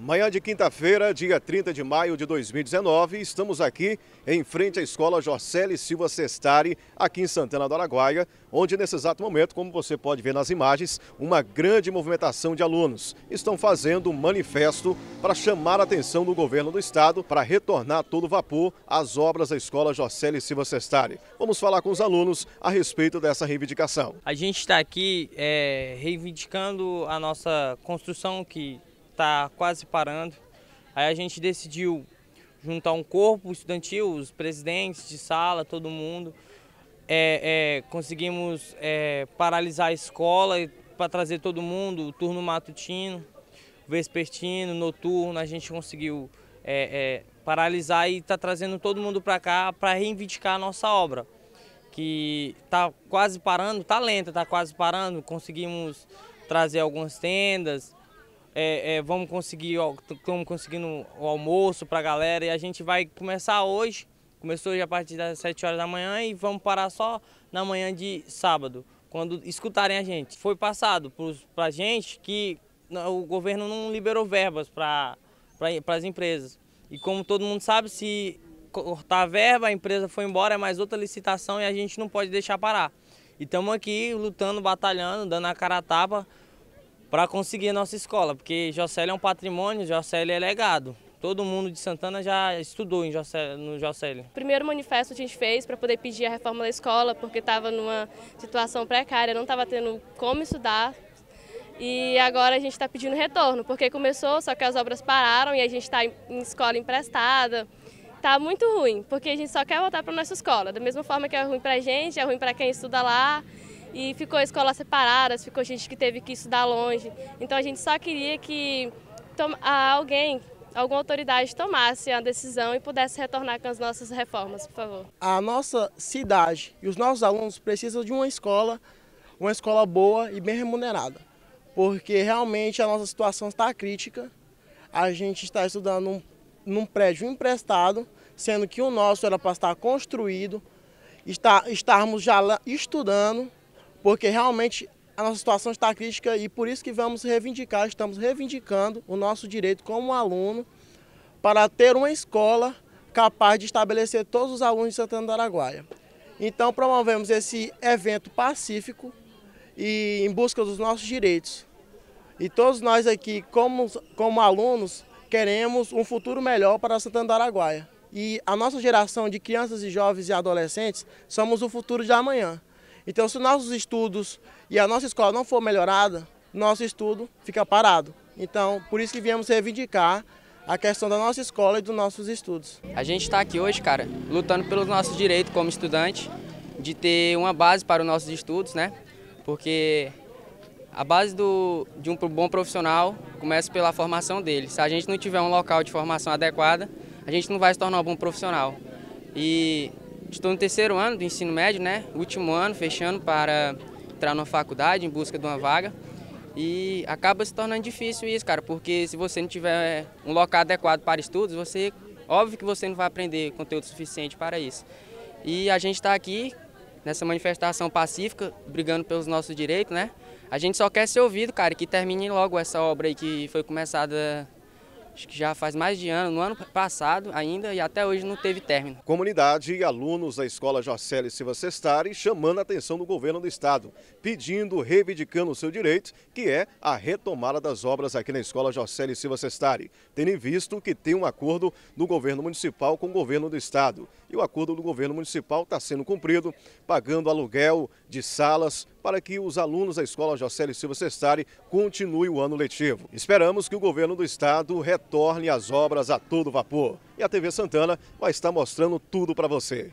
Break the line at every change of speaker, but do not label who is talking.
Manhã de quinta-feira, dia 30 de maio de 2019, estamos aqui em frente à Escola Jorcele Silva Sestari, aqui em Santana do Araguaia, onde nesse exato momento, como você pode ver nas imagens, uma grande movimentação de alunos estão fazendo um manifesto para chamar a atenção do governo do estado para retornar todo vapor às obras da Escola Jorcele Silva Sestari. Vamos falar com os alunos a respeito dessa reivindicação.
A gente está aqui é, reivindicando a nossa construção que está quase parando. Aí a gente decidiu juntar um corpo estudantil, os presidentes de sala, todo mundo. É, é, conseguimos é, paralisar a escola para trazer todo mundo, o turno matutino, vespertino, noturno, a gente conseguiu é, é, paralisar e está trazendo todo mundo para cá para reivindicar a nossa obra, que está quase parando, está lenta, está quase parando, conseguimos trazer algumas tendas, é, é, vamos conseguir, estamos conseguindo o almoço para a galera e a gente vai começar hoje. Começou hoje a partir das 7 horas da manhã e vamos parar só na manhã de sábado, quando escutarem a gente. Foi passado para a gente que o governo não liberou verbas para as empresas. E como todo mundo sabe, se cortar a verba, a empresa foi embora, é mais outra licitação e a gente não pode deixar parar. E estamos aqui lutando, batalhando, dando a cara a tapa para conseguir a nossa escola, porque Jocely é um patrimônio, Jocely é legado. Todo mundo de Santana já estudou em Jocely, no Jocely. O
primeiro manifesto a gente fez para poder pedir a reforma da escola, porque estava numa situação precária, não estava tendo como estudar. E agora a gente está pedindo retorno, porque começou, só que as obras pararam e a gente está em escola emprestada. está muito ruim, porque a gente só quer voltar para nossa escola. Da mesma forma que é ruim para a gente, é ruim para quem estuda lá e ficou escolas separadas, ficou gente que teve que estudar longe. Então a gente só queria que alguém, alguma autoridade tomasse a decisão e pudesse retornar com as nossas reformas, por favor.
A nossa cidade e os nossos alunos precisam de uma escola, uma escola boa e bem remunerada, porque realmente a nossa situação está crítica. A gente está estudando num, num prédio emprestado, sendo que o nosso era para estar construído, está, estarmos já estudando porque realmente a nossa situação está crítica e por isso que vamos reivindicar, estamos reivindicando o nosso direito como aluno para ter uma escola capaz de estabelecer todos os alunos de Santana do Araguaia. Então promovemos esse evento pacífico e em busca dos nossos direitos. E todos nós aqui, como, como alunos, queremos um futuro melhor para Santana do Araguaia. E a nossa geração de crianças e jovens e adolescentes somos o futuro de amanhã. Então, se nossos estudos e a nossa escola não for melhorada, nosso estudo fica parado. Então, por isso que viemos reivindicar a questão da nossa escola e dos nossos estudos.
A gente está aqui hoje, cara, lutando pelo nosso direito como estudante de ter uma base para os nossos estudos, né? Porque a base do, de um bom profissional começa pela formação dele. Se a gente não tiver um local de formação adequada, a gente não vai se tornar um bom profissional. E Estou no terceiro ano do ensino médio, né? Último ano, fechando para entrar numa faculdade em busca de uma vaga. E acaba se tornando difícil isso, cara, porque se você não tiver um local adequado para estudos, você óbvio que você não vai aprender conteúdo suficiente para isso. E a gente está aqui nessa manifestação pacífica, brigando pelos nossos direitos, né? A gente só quer ser ouvido, cara, que termine logo essa obra aí que foi começada acho que já faz mais de ano, no ano passado ainda, e até hoje não teve término.
Comunidade e alunos da Escola Jorcelli Silva Sestari chamando a atenção do governo do estado, pedindo, reivindicando o seu direito, que é a retomada das obras aqui na Escola Jorcelli Silva Sestari, tendo visto que tem um acordo do governo municipal com o governo do estado. E o acordo do governo municipal está sendo cumprido, pagando aluguel de salas, para que os alunos da Escola Jocely Silva Cestari continuem o ano letivo. Esperamos que o governo do estado retorne as obras a todo vapor. E a TV Santana vai estar mostrando tudo para você.